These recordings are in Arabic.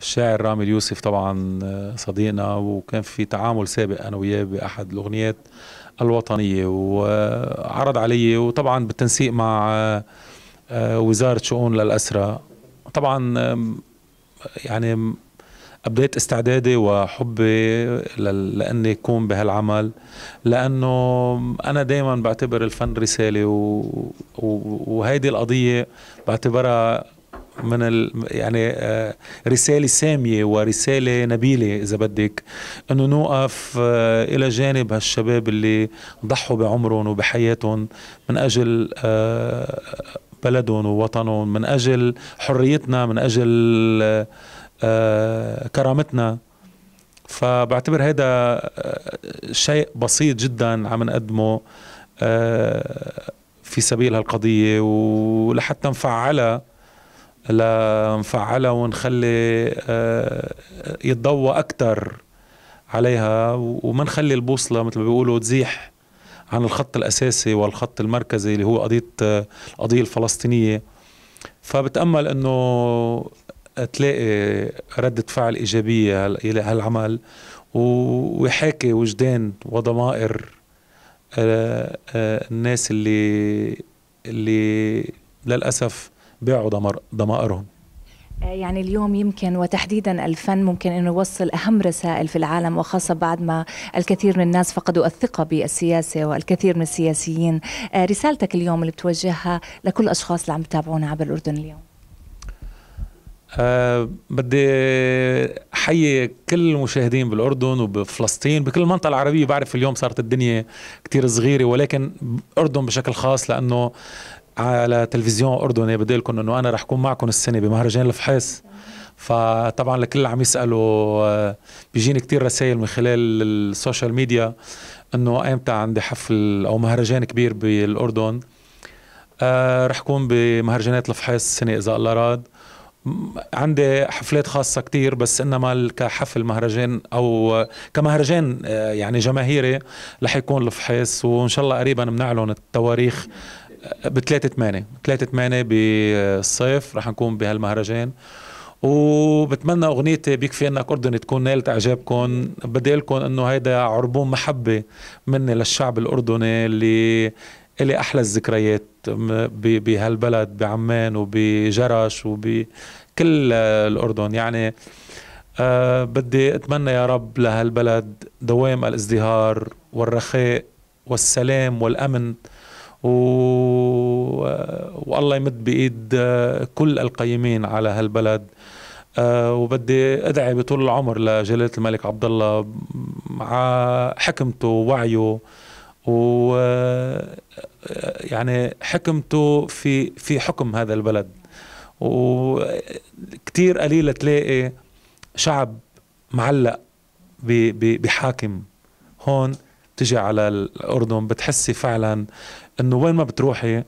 الشاعر رامي اليوسف طبعا آه، صديقنا وكان في تعامل سابق انا وياه باحد الاغنيات الوطنيه وعرض علي وطبعا بالتنسيق مع آه، وزاره شؤون للاسرى طبعا يعني ابديت استعدادي وحبي لاني اكون بهالعمل لانه انا دائما بعتبر الفن رساله وهيدي القضيه بعتبرها من ال يعني آه، رسالة سامية ورسالة نبيلة إذا بدك أنه نوقف آه، إلى جانب هالشباب اللي ضحوا بعمرهم وبحياتهم من أجل آه، بلدهم ووطنهم من أجل حريتنا من أجل كرامتنا فبعتبر هذا شيء بسيط جدا عم نقدمه في سبيل هالقضية ولحتى نفعلها لنفعلها ونخلي آه، يتضوى أكثر عليها وما نخلي البوصلة مثل ما بيقولوا تزيح عن الخط الأساسي والخط المركزي اللي هو قضية آه، القضية الفلسطينية فبتأمل أنه تلاقي ردة فعل إيجابية إلى هالعمل ويحاكي وجدان وضمائر آه، الناس اللي اللي للأسف باعوا ضمائرهم آه، يعني اليوم يمكن وتحديدا الفن ممكن انه يوصل اهم رسائل في العالم وخاصه بعد ما الكثير من الناس فقدوا الثقه بالسياسه والكثير من السياسيين، آه، رسالتك اليوم اللي بتوجهها لكل الاشخاص اللي عم يتابعونا عبر الاردن اليوم. أه بدي احيي كل المشاهدين بالاردن وبفلسطين بكل المنطقه العربيه بعرف اليوم صارت الدنيا كتير صغيره ولكن اردن بشكل خاص لانه على تلفزيون اردني بدي لكم انه انا رح اكون معكم السنه بمهرجان الفحيص فطبعا الكل عم يسالوا آه، بيجيني كتير رسائل من خلال السوشيال ميديا انه ايمتى عندي حفل او مهرجان كبير بالاردن آه، رح كون بمهرجانات الفحيص السنه اذا الله راد عندي حفلات خاصة كتير بس إنما كحفل مهرجان أو كمهرجان آه، يعني جماهيري رح يكون الفحيص وإن شاء الله قريبا بنعلن التواريخ ب 3 8 3 8 بالصيف رح نكون بهالمهرجان وبتمنى اغنيتي بيكفي انك اردني تكون نالت اعجابكم بدي لكم انه هيدا عربون محبه مني للشعب الاردني اللي إلي أحلى الذكريات بهالبلد بعمان وبجرش وبكل الأردن يعني أه بدي أتمنى يا رب لهالبلد دوام الازدهار والرخاء والسلام والأمن و... والله يمد بايد آه، كل القيمين على هالبلد آه، وبدي ادعي بطول العمر لجلاله الملك عبد الله مع حكمته ووعيه و آه، يعني حكمته في في حكم هذا البلد وكثير قليله تلاقي شعب معلق بحاكم هون بتجي على الأردن بتحسي فعلا أنه وين ما بتروحي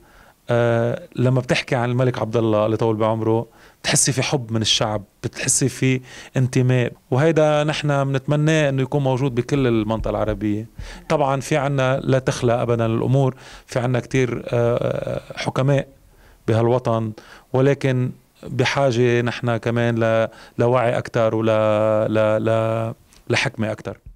أه لما بتحكي عن الملك عبد الله اللي طول بعمره بتحسي في حب من الشعب بتحسي في انتماء وهيدا نحن بنتمناه انه يكون موجود بكل المنطقه العربيه طبعا في عنا لا تخلى ابدا الامور في عنا آه،, آه حكماء بهالوطن ولكن بحاجه نحن كمان لوعي اكثر ولا لا لا لحكمه اكثر